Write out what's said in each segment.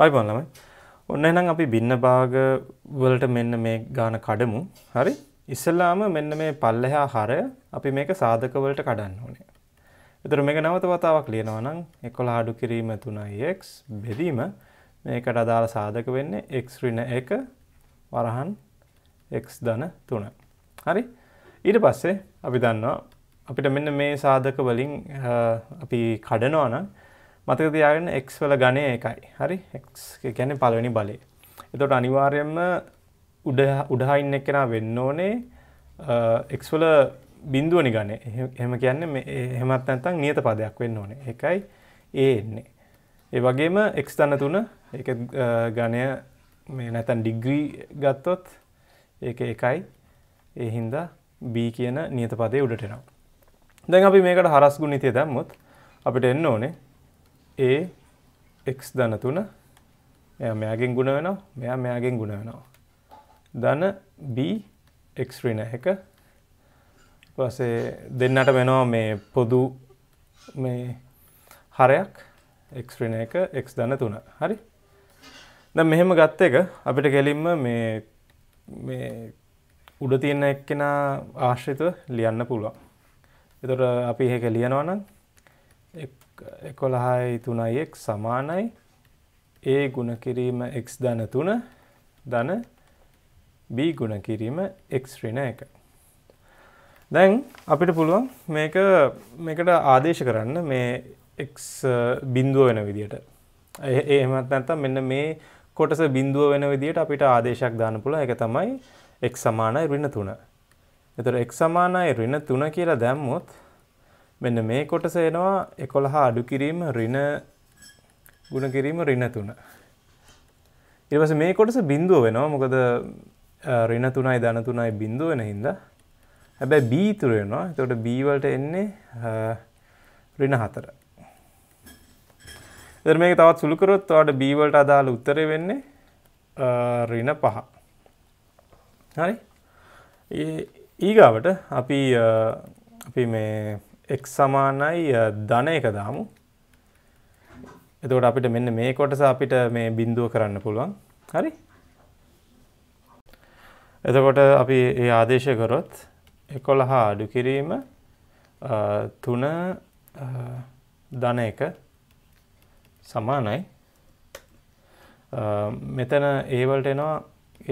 ආයිබන් ළමයි. ඔන්න එහෙනම් අපි බින්න භාග වලට මෙන්න මේ ගාන කඩමු. හරි? ඉස්සෙල්ලාම මෙන්න මේ පල්ලෙහා හරය අපි මේක සාධක වලට කඩන්න ඕනේ. ඒතර මේක නැවත වතාවක් ලියනවා නම් 11 අඩු කිරීම 3x බෙදීම මේකට අදාළ සාධක වෙන්නේ x ඍණ 1 වරහන් x ධන 3. හරි? ඊට පස්සේ අපි දන්නවා අපිට මෙන්න මේ සාධක වලින් අපි කඩනවා නම් මතක තියාගෙන x වල ගණය එකයි. හරි? x කියන්නේ පළවෙනි බලය. එතකොට අනිවාර්යයෙන්ම උඩ උඩහින් එක්කෙනා වෙන්න ඕනේ x වල බිඳුවනි ගණය. එහෙම කියන්නේ මේ එහෙමත් නැත්නම් නියත පදයක් වෙන්න ඕනේ. එකයි a එන්නේ. ඒ වගේම x ධන 3 ඒක ගණය මේ නැත්නම් ඩිග්‍රී ගත්තොත් ඒක එකයි. ඒ හින්දා b කියන නියත පදේ උඩට එනවා. දැන් අපි මේකට හරස් ගුණිතය දැම්මොත් අපිට එන්න ඕනේ ඒ එක් ධන තුන මෙයා මෙයාගෙන් ගුණ වෙනවා මෙයා මෙයාගෙන් ගුණ වෙනවා ධන B එක් ඍණ එක පස්සේ දෙන්නට වෙනවා මේ පොදු මේ හරයක් එක් ඍණ එක එක් ධන තුන හරි දැන් මෙහෙම ගත්ත එක අපිට ගැලින්ම මේ මේ උඩ තියෙන එක්කෙනා ආශ්‍රිතව ලියන්න පුළුවන් එතකොට අපි ඒක ලියනවා නම් එකොළහයි තුනයි එක් සමානයි ඒ ගුණ කිරීම එක් ධන තුන ධන B ගුණ කිරීම එක් ඍණ එක. දැන් අපිට පුළුවන් මේක මේකට ආදේශ කරන්න මේ එක් බිඳුව වෙන විදියට. එහෙමත් නැත්නම් මෙන්න මේ කොටස බිඳුව වෙන විදියට අපිට ආදේශයක් දාන්න පුළුවන්. ඒක තමයි x සමානයි ඍණ 3. එතකොට x සමානයි ඍණ 3 කියලා දැම්මොත් මෙන්න මේ කොටස එනවා 11 අඩු කිරීම ඍණ ගුණ කිරීම ඍණ 3. ඊට පස්සේ මේ කොටස බිඳුව වෙනවා. මොකද ඍණ 3යි ධන 3යි බිඳුව වෙන හින්දා. හැබැයි b ඉතුරු වෙනවා. එතකොට b වලට එන්නේ ඍණ 4. එතන මේක තවත් සුළු කරොත් ඔයාලට b වලට අදාළ උත්තරේ වෙන්නේ ඍණ 5. හරි? ඊගාවට අපි අපි මේ එක් සමානයි ධන එක දාමු. එතකොට අපිට මෙන්න මේ කොටස අපිට මේ බිඳුව කරන්න පුළුවන්. හරි? එතකොට අපි මේ ආදේශය කරොත් 11 අඩු කිරීම 3 ධන එක සමානයි. මෙතන ඒ වලට එනවා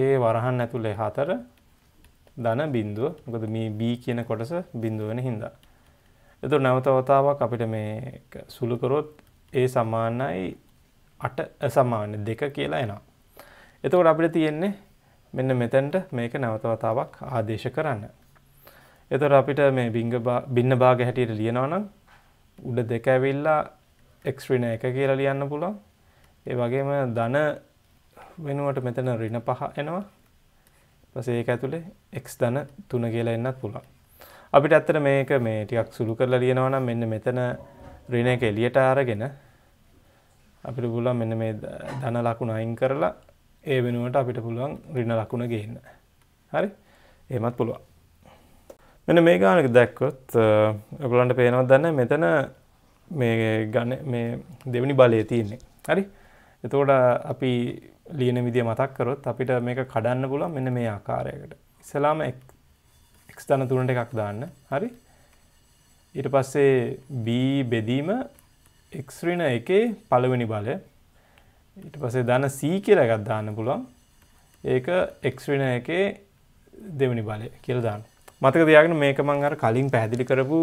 ඒ වරහන් ඇතුලේ 4 ධන බිඳුව. මොකද මේ b කියන කොටස බිඳුව වෙන හින්දා. එතු නැවතවතාවක් අපිට මේ සුළුකරොත් ඒ සමානයි අට සමාන දෙක කියලා එනවා. එතකොට අපිට තියෙන්නේ මෙන්න මෙතැන්ට මේක නැවතවතාවක් ආදේශ කරන්න. එතොට අපිට මේ බින්න භාග හැටියට ලියනවනම් උඩ දෙක ඇවිල්ලා එක්ස්්‍රින එක කියලා ලියන්න පුළන් ඒ වගේම ධන වෙනුවට මෙතන රින පහ එනවා පසේ ඒක ඇතුළේ එක් ධන තුන කියලා එන්නත් පුළන් අපිට ඇත්තට මේක මේ ටිකක් සුළු කරලා ලියනවා නම් මෙන්න මෙතන ඍණ එක එළියට අරගෙන අපිට පුළුවන් මෙන්න මේ ධන ලකුණ අයින් කරලා ඒ වෙනුවට අපිට පුළුවන් ඍණ ලකුණ ගේන්න. හරි? එහෙමත් පුළුවන්. මෙන්න මේ ගානක දැක්කොත් ඔයගොල්ලන්ට පේනවද දන්නේ මෙතන මේ ගණ මේ දෙවෙනි බලය තියෙන්නේ. හරි? එතකොට අපි ලියන විදිය මතක් කරොත් අපිට මේක කඩන්න පුළුවන් මෙන්න මේ ආකාරයකට. ඉස්සලාම එක්ස් ධන තුනට එකක් දාන්න හරි ඊට පස්සේ B බෙදීම එක්ස් ඍණ එකේ පළවෙනි බලය ඊට පස්සේ ධන C කියලා එකක් දාන්න පුළුවන් ඒක එක්ස් ඍණ එකේ දෙවෙනි බලය කියලා දාන්න මතක තියාගෙන මේක මම අර කලින් පැහැදිලි කරපු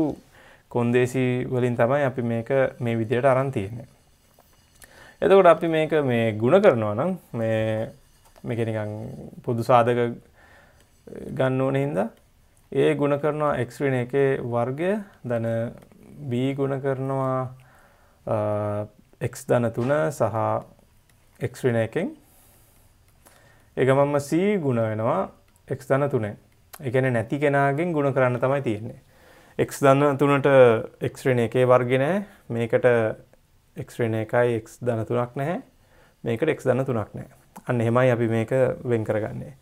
කොන්දේසි වලින් තමයි අපි මේක මේ විදිහට අරන් තියෙන්නේ එතකොට අපි මේක මේ ಗುಣ කරනවා නම් මේ මේක නිකන් පොදු සාධක ගන්න ඕනේ හින්දා ඒ ගුණ කරනවා එක්ස්වින එකේ වර්ගය දැන B ගුණ කරනවා එක් දන තුන සහ එක්ස්වින එකෙන් එක මම C ගුණ වෙනවා එක් දන තුනේ එකන නැති කෙනගෙන් ගුණ කරන්න තමයි තියෙන්නේ. එක් දන්න තුනට එක්ස්්‍රණ එකේ වර්ගෙනෑ මේකට එක්ස්්‍රණ එකයි එක් දන තුනක් නැහැ මේකට එක් දන්න තුනක් නෑ අන්න එහෙමයි අපි මේක වෙන් කරගන්නේ.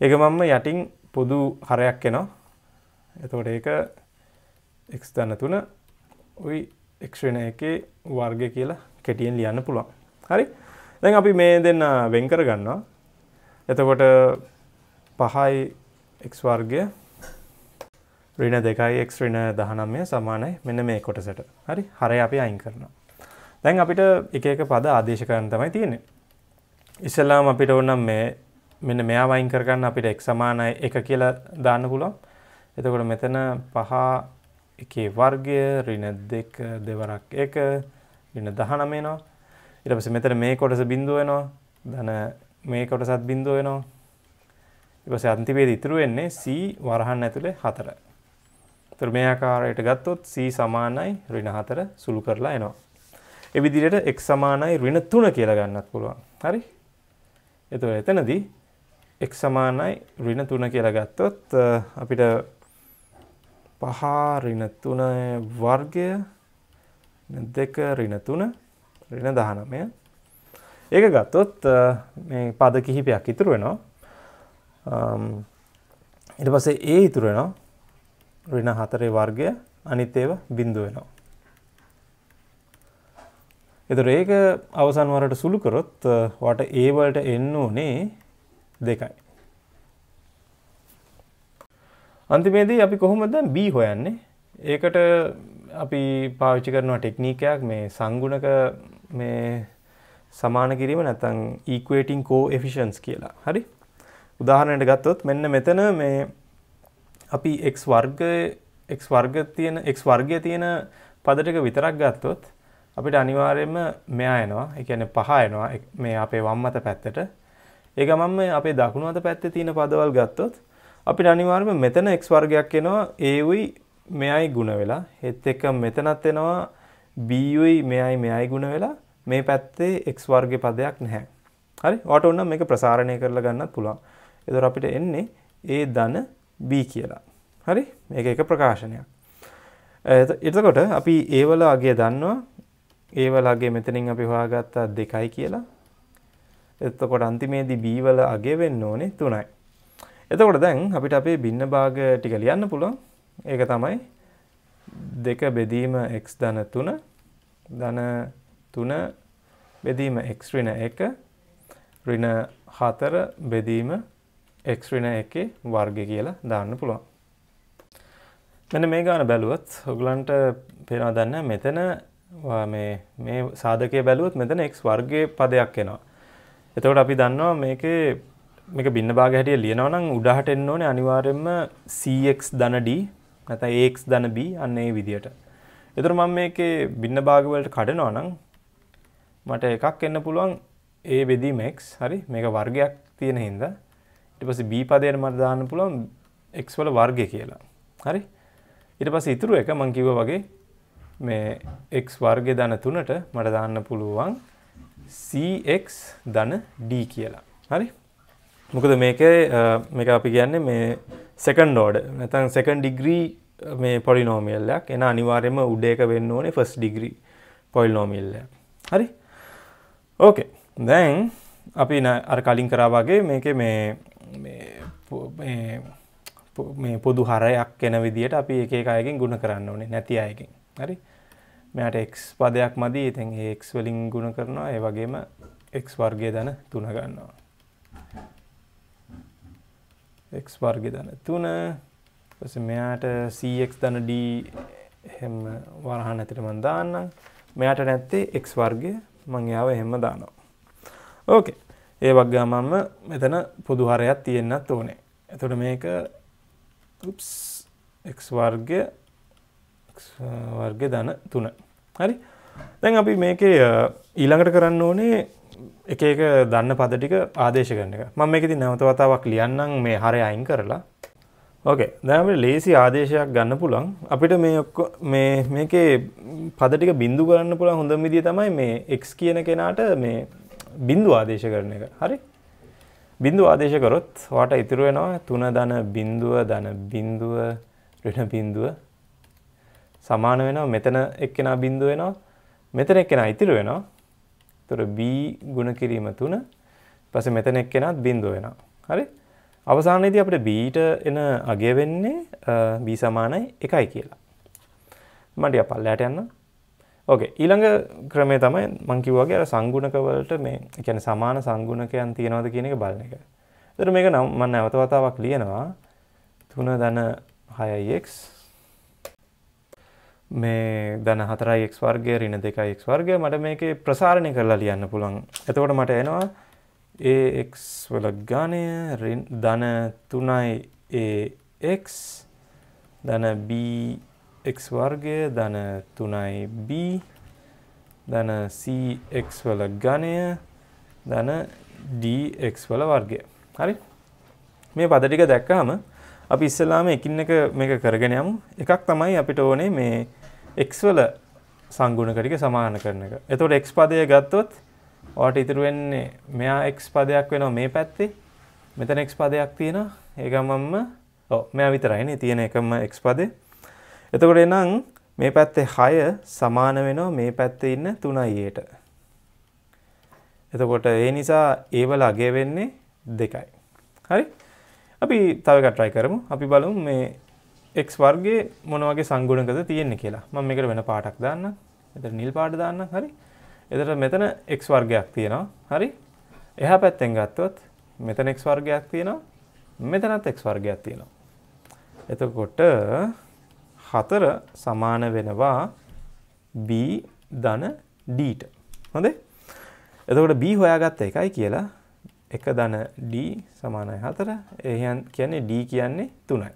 එක මම යටින් පොදු හරයක් එනවා එතකොට ඒක එක් දන්න තුන ඔයි එක්ෂණ එකේ වර්ගය කියලා කෙටියෙන් ලියන්න පුළුවන් හරි දැන් අපි මේ දෙන්න වෙන් කර ගන්නවා එතකොට පහයි එක් වර්ගය ඍණ දෙකයි එක් ඍණ 19 සමානයි මෙන්න මේ කොටසට හරි හරය අපි අයින් කරනවා දැන් අපිට එක එක පද ආදේශ කරන්න තමයි තියෙන්නේ ඉස්සෙල්ලාම අපිට ඕනම් මේ මෙන්න මෙයා වයින් කරගන්න අපිට එක් සමානයි එක කියලා දාන්න පුළුවන් එතකොට මෙතන පහ එකේ වර්ගය ඍණ දෙක දෙවරක් එක ඍණ 19 වෙනවා. ඊට පස්සේ මෙතන මේ කොටස බිඳුව වෙනවා. ධන මේ කොටසත් බිඳුව වෙනවා. ඊට පස්සේ අන්තිමේදී ඉතුරු වෙන්නේ C වරහන් ඇතුලේ 4. එතකොට මේ ආකාරයට ගත්තොත් C සමානයි ඍණ 4 සුළු කරලා එනවා. ඒ විදිහට x සමානයි ඍණ 3 කියලා ගන්නත් පුළුවන්. හරි? එතකොට එතනදී x සමානයි ඍණ 3 කියලා ගත්තොත් අපිට පහ ඍණ 3 වර්ගය දෙක ඍණ 3 ඍණ 19 ඒක ගත්තොත් මේ පද කිහිපයක් ඉතුරු වෙනවා ඊට පස්සේ ඒ ඉතුරු වෙනවා ඍණ 4 වර්ගය අනිත් ඒවා බිඳුව වෙනවා එතකොට ඒක අවසන් වරට සුළු කරොත් වට ඒ වලට එන්න ඕනේ දෙකයි අන්තිමේදී අපි කොහොමද දැන් B හොයන්නේ? ඒකට අපි පාවිච්චි කරනවා ටෙක්නිකයක් මේ සංගුණක මේ සමාන කිරීම නැත්නම් equating coefficients කියලා. හරි? උදාහරණයට ගත්තොත් මෙන්න මෙතන මේ අපි x වර්ගයේ x වර්ග තියෙන x වර්ගයේ තියෙන පද ටික විතරක් ගත්තොත් අපිට අනිවාර්යයෙන්ම මෙයා එනවා. ඒ කියන්නේ පහ එනවා මේ අපේ වම් මත පැත්තට. ඒ ගමන්ම අපේ දකුණු අත පැත්තේ තියෙන පදවල් ගත්තොත් අපිට අනිවාර්යයෙන්ම මෙතන x වර්ගයක් එනවා a උයි මෙයයි ಗುಣ වෙලා ඒත් එක්ක මෙතනත් එනවා b උයි මෙයයි මෙයයි ಗುಣ වෙලා මේ පැත්තේ x වර්ගේ පදයක් නැහැ. හරි? ඔයාට ඕන නම් මේක ප්‍රසාරණය කරලා ගන්නත් පුළුවන්. ඒතර අපිට එන්නේ a ධන b කියලා. හරි? මේක එක ප්‍රකාශනයක්. එතකොට අපි a වල අගය දන්නවා. a වල අගය මෙතනින් අපි හොයාගත්තා 2යි කියලා. එතකොට අන්තිමේදී b වල අගය වෙන්න ඕනේ 3යි. එතකොට දැන් අපිට අපේ බින්න භාග ටික ලියන්න පුළුවන් ඒක තමයි දෙක බෙදීම එක් ධන තුන ධන තුන බෙදීම එක් ඍණ එක ඍණ හතර බෙදීම එක් ඍණ එකේ වර්ගය කියලා දාන්න පුළුවන්. මෙන්න මේ ගාන බැලුවොත් ඔයගලන්ට පේනවා දන්න මෙතන මේ මේ සාධකයේ බැලුවොත් මෙතන x වර්ගයේ පදයක් එනවා. එතකොට අපි දන්නවා මේකේ මේක බින්න භාග හැටියට ලියනවා නම් උඩහට එන්න ඕනේ අනිවාර්යයෙන්ම cx ධන d නැත්නම් ax ධන b අන්න ඒ විදියට. ඒතර මම මේකේ බින්න භාග වලට කඩනවා නම් මට එකක් එන්න පුළුවන් a බෙදීම x හරි මේක වර්ගයක් තියෙන හින්දා ඊට පස්සේ b පදයට මට දාන්න පුළුවන් x වල වර්ගය කියලා. හරි? ඊට පස්සේ ඉතුරු එක මම කිව්වා වගේ මේ x වර්ගය ධන 3ට මට දාන්න පුළුවන් cx ධන d කියලා. හරි? මොකද මේක මේක අපි කියන්නේ මේ සෙකන්ඩ් ෝඩ නැතන් සෙකන්ඩ් ඩිග්‍රී මේ පොලිනෝමියල්ලයක් එන අනිවාර්යම උඩේක වෙන්න ඕනේ ෆස් ඩිග්‍රි පොයිල්නෝමිල්ල හරි ඕකේ දැන් අපි අර කලින් කරාවගේ මේක මේ මේ පොදු හරයක් එන විදිට අපි ඒ අයකින් ගුණ කරන්න ඕනේ නැති අයකින් හරි මෙට එක් පදයක් මදී ඉතින් ඒක් වලින් ගුණ කරනවා ඒ වගේම එක් වර්ගය දන තුනගන්නවා එක් වර්ග දන තුන පස මෙයාට සක් දන ඩ එහෙම වරහන් ඇතිට මන් දාන්නම් මෙයාට නැත්තේ එක් වර්ගය මංයාව එහෙම දානවා ඕකේ ඒ වගේමම මෙතන පුදුහරයක් තියෙන්න්නත් ඕනේ එතුට මේක එක් වර්ගය වර්ග දන තුන හරි දැන් අපි මේක ඊළඟට කරන්න ඕනේ එක එක දන්න පද ටික ආදේශ කරන එක මම මේකෙදි නැවත වතාවක් ලියන්නම් මේ හරය අයින් කරලා ඕකේ දැන් අපිට ලේසි ආදේශයක් ගන්න පුළුවන් අපිට මේ මේ මේකේ පද ටික බිඳු කරන්න පුළුවන් හොඳම විදිය තමයි මේ x කියන කෙනාට මේ බිඳු ආදේශ කරන එක හරි බිඳු ආදේශ කරොත් ඔයාට ඉතුරු වෙනවා 3 ධන බිඳුව ධන බිඳුව ඍණ බිඳුව සමාන වෙනවා මෙතන එක්කෙනා බිඳුව වෙනවා මෙතන එක්කෙනා ඉතුරු වෙනවා තොර B ගුණ කිරීම 3 පස්සේ මෙතන එක්කෙනත් බිඳුව වෙනවා. හරි? අවසානයේදී අපිට B ට එන අගය වෙන්නේ B සමානයි 1යි කියලා. මම ටිකක් පල්ලයට යන්න. ඕකේ ඊළඟ ක්‍රමය තමයි මං කිව්වාගේ අර සංගුණක වලට මේ කියන්නේ සමාන සංගුණකයන් තියනවද කියන එක බලන එක. ඒතර මේක නම් මම නැවත වතාවක් ලියනවා 3 6x මේ දන හතරයි එක් වර්ගය රින දෙකයි එක් වර්ගය මට මේක ප්‍රසාරණය කරලා ලියන්න පුළුවන් එතකොට මට එනවා ඒ එක් වල ගානය දන තුනයි ඒ එක් දන B එක් වර්ගය දන තුනයි B දන C එක් වල ගණය දන D එක් වල වර්ගය හරි මේ පද ටික දැක්කහම අපි ඉස්සලාම එකින් එක මේක කරගෙන යමු. එකක් තමයි අපිට ඕනේ මේ x වල සංගුණක ටික සමාන කරන එක. එතකොට x පදය ගත්තොත් ඔයාලට ඉතුරු වෙන්නේ මෙයා x පදයක් වෙනවා මේ පැත්තේ. මෙතන x පදයක් තියෙනවා. ඒ ගමම්ම ඔව් මෙයා විතරයිනේ තියෙන එකම x පදේ. එතකොට එනං මේ පැත්තේ 6 සමාන වෙනවා මේ පැත්තේ ඉන්න 3යියට. එතකොට ඒ නිසා ඒවල අගය වෙන්නේ 2යි. හරි? අපි තව කට්‍රයි කරමු අපි බලමු මේ එක් වර්ගේ මොනවගේ සංගුණකද තියෙන්නේ කියලා මම මේකට වෙන පාටක් දාන්න එතන නිල් පාට දාන්න හරි එතන මෙතන x වර්ගයක් තියෙනවා හරි එහා පැත්තෙන් ගත්තොත් මෙතන x වර්ගයක් තියෙනවා මෙතනත් x වර්ගයක් තියෙනවා එතකොට 4 සමාන වෙනවා b ධන d ට හොඳේ එතකොට b හොයාගත්ත එකයි කියලා එක ධන D සමානයි 4. එහෙන් කියන්නේ D කියන්නේ 3යි.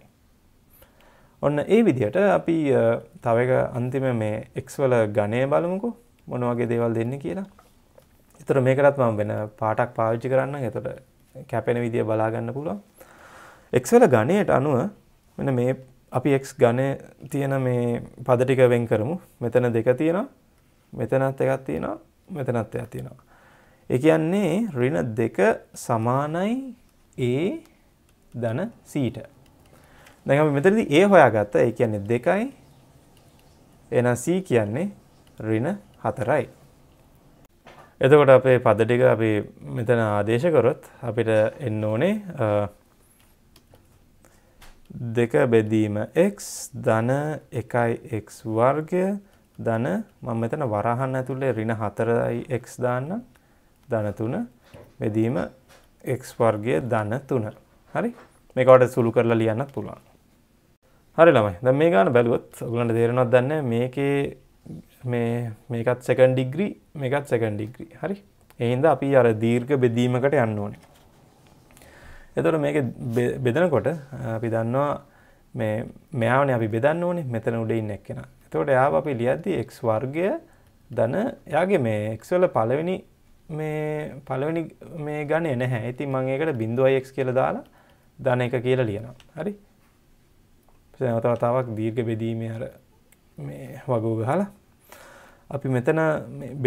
ඔන්න ඒ විදිහට අපි තව එක අන්තිම මේ x වල ඝනය බලමුකෝ මොන වගේ දේවල් දෙන්නේ කියලා. ඒතර මේකටත් මම වෙන පාටක් පාවිච්චි කරන්නම්. ඒතර කැපෙන විදිය බලා ගන්න පුළුවන්. x වල ඝනයට අනුව මෙන්න මේ අපි x ඝනය තියෙන මේ පද ටික වෙන් කරමු. මෙතන දෙක තියෙනවා. මෙතනත් එකක් තියෙනවා. මෙතනත් එකක් තියෙනවා. ඒ කියන්නේ ඍණ 2 සමානයි a ධන c දැන් අපි මෙතනදී a හොයාගත්තා. ඒ කියන්නේ 2යි. එහෙනම් c කියන්නේ ඍණ 4යි. එතකොට අපේ පද ටික අපි මෙතන ආදේශ කරොත් අපිට එන්න ඕනේ දෙක බෙදීම x ධන 1යි x වර්ගය ධන මම මෙතන වරහන් ඇතුලේ ඍණ 4යි x දාන්නම් ධන 3 බෙදීම x වර්ගය ධන 3. හරි? මේක ඔයාලට සුළු කරලා ලියන්නත් පුළුවන්. හරි ළමයි. දැන් මේ ගාන බැලුවොත් ඔයගලන්ට තේරෙනවද දන්නේ මේකේ මේ මේකත් second degree මේකත් second degree. හරි? ඒ හින්දා අපි අර දීර්ඝ බෙදීමකට යන්න ඕනේ. එතකොට මේක බෙදනකොට අපි දන්නවා මේ මෙයාවනේ අපි බෙදන්න ඕනේ මෙතන උඩ ඉන්න එක්කෙනා. එතකොට එයාව අපි ලියද්දී x වර්ගය ධන එයාගේ මේ x වල පළවෙනි මේ පලවනි මේ ගණය නැහැ ඇති මං ඒකට බිඳුව අයික් කියල දාලා දන එක කියලා ලියනවා හරි තවතාවක් දීර්ග බෙදීම හර මේ වගෝ ගහලා අපි මෙතන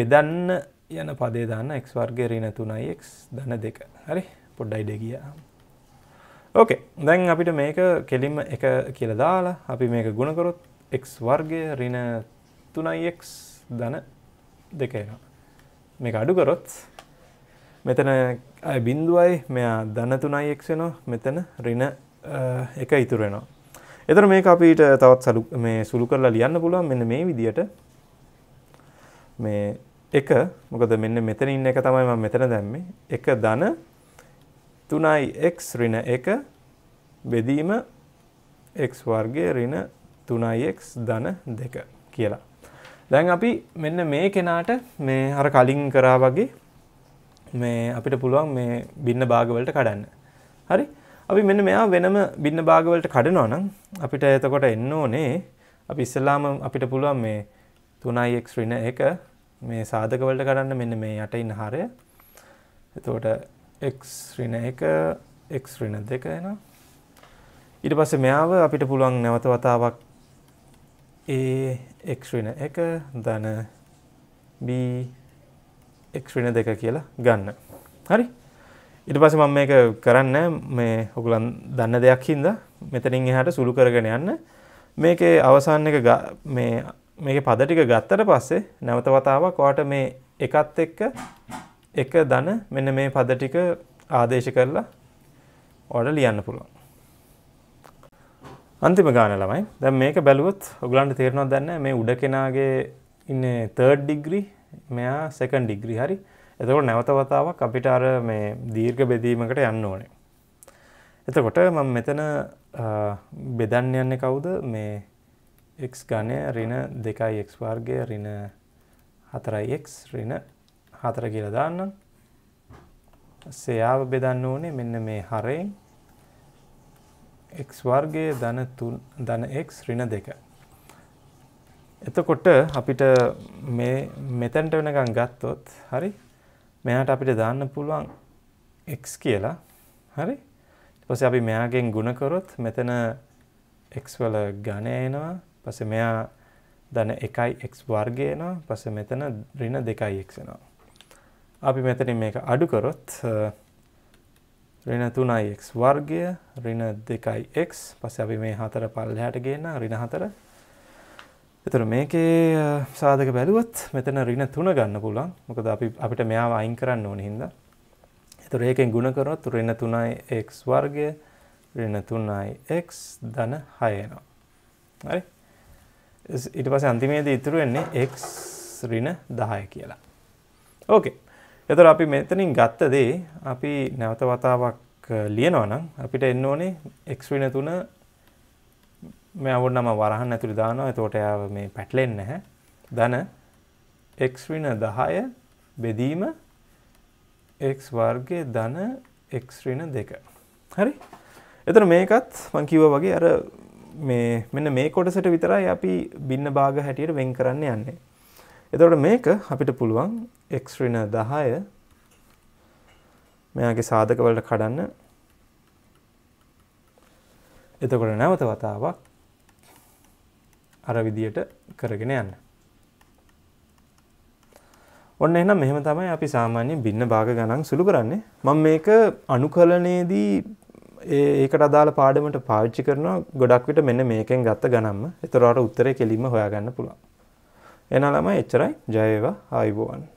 බෙදන්න යන පදේ දාන්න එක් වර්ගේ රින තුනයි එක් දන දෙක හරි පොඩ්ඩයි දෙගිය ඕකේ දැන් අපිට මේක කෙලින්ම එක කියල දාලා අපි මේක ගුණකොරොත් එක් වර්ගය රින තුනයි එක් දන දෙකේවා මේක අඩු කරොත් මෙතන බින්දුවයි මෙයා ධනතුනයි එක් වෙනවා මෙතන ඍණ එක ඉතුරු වෙනවා. එතකොට මේක අපිට තවත් සලු මේ සුළු කරලා ලියන්න පුළුවන් මෙන්න මේ විදියට. මේ එක මොකද මෙන්න මෙතන ඉන්න එක තමයි මම මෙතන දැම්මේ. එක ධන 3යි x ඍණ 1 බෙදීම x වර්ගය ඍණ 3යි x ධන 2 කියලා. දැන් අපි මෙන්න මේ කෙනාට මේ හර කලින් කරා වගේ මේ අපිට පුළුවන් මේ බින්න භාගවලට කඩන්න. හරි? අපි මෙන්න මෙයා වෙනම බින්න භාගවලට කඩනවා නම් අපිට එතකොට එන්න ඕනේ අපි ඉස්සෙල්ලාම අපිට පුළුවන් මේ 3x ඍණ 1 මේ සාධක වලට කඩන්න මෙන්න මේ යට ඉන්න හරය. එතකොට x ඍණ 1 x ඍණ 2 එනවා. ඊට පස්සේ මෙයාව අපිට පුළුවන් නැවත වතාවක් A x ඍණ 1 ධන B x ඍණ 2 කියලා ගන්න. හරි? ඊට පස්සේ මම මේක කරන්නේ මේ ඔයගලන් දන්න දෙයක් හින්දා මෙතනින් එහාට සුළු කරගෙන යන්න. මේකේ අවසාන එක මේ මේකේ පද ටික ගත්තට පස්සේ නැවත වතාවක් ඔයාට මේ එකත් එක්ක එක ධන මෙන්න මේ පද ටික ආදේශ කරලා ඔයාලා ලියන්න පුළුවන්. අන්තිම ගාන ළමයි දැන් මේක බැලුවොත් ඔයගලන්ට තේරෙනවද දැන්නේ මේ උඩ කෙනාගේ ඉන්නේ 3rd degree මෙයා 2nd degree හරි එතකොට නැවත වතාවක් අපිට අර මේ දීර්ඝ බෙදීමකට යන්න ඕනේ එතකොට මම මෙතන බෙදන්න යන්නේ කවුද මේ x ඝනය ඍණ 2x වර්ගය ඍණ 4x ඍණ 4 කියලා දාන්නම් සයාව බෙදන්න ඕනේ මෙන්න මේ හරයෙන් x වර්ගය ධන 3 ධන x ඍණ 2. එතකොට අපිට මේ මෙතනට වෙනකන් ගත්තොත් හරි මෙයාට අපිට දාන්න පුළුවන් x කියලා. හරි? ඊට පස්සේ අපි මෙයාගෙන් ಗುಣ කරොත් මෙතන x වල ඝනය එනවා. පස්සේ මෙයා ධන 1යි x වර්ගය එනවා. පස්සේ මෙතන ඍණ 2යි x එනවා. අපි මෙතනින් මේක අඩු කරොත් ඍණ 3x වර්ගය ඍණ 2x පස්සේ අපි මේ හතර පල්ලෙහාට ගේන ඍණ 4 එතකොට මේකේ සාධක බැලුවොත් මෙතන ඍණ 3 ගන්න පුළුවන් මොකද අපි අපිට මෙයාව අයින් කරන්න ඕනේ හින්දා එතකොට ඒකෙන් ගුණ කරොත් ඍණ 3x වර්ගය ඍණ 3x ධන 6 එනවා හරි ඊට පස්සේ අන්තිමේදී ඉතුරු වෙන්නේ x ඍණ 10 කියලා ඕකේ එතකොට අපි මෙතනින් ගත්ත දේ අපි නැවත වතාවක් ලියනවා නම් අපිට එන්න ඕනේ x ඍණ 3 මේ අවුල් නම වරහන් ඇතුළේ දානවා. එතකොට එයා මේ පැටලෙන්නේ නැහැ. ධන x ඍණ 10 බෙදීම x වර්ගයේ ධන x ඍණ 2. හරි? එතන මේකත් මම කිව්වා වගේ අර මේ මෙන්න මේ කොටසට විතරයි අපි බින්න භාග හැටියට වෙන් කරන්න යන්නේ. එතකොට මේක අපිට පුළුවන් x ඍණ 10 මෙයාගේ සාධක වලට කඩන්න. එතකොට නැවත වතාවක් අර විදියට කරගෙන යන්න. ඔන්න එහෙනම් මෙහෙම තමයි අපි සාමාන්‍ය බින්න භාග ගණන් සුළු කරන්නේ. මම මේක අනුකලනයේදී ඒකට අදාළ පාඩමට පාවිච්චි කරනවා ගොඩක් විට මෙන්න මේකෙන් ගත්ත ගණන්ම. ඒතර උත්තරේ කෙලින්ම හොයාගන්න පුළුවන්. එනා ළමයි එච්චරයි ජය වේවා ආයුබෝවන්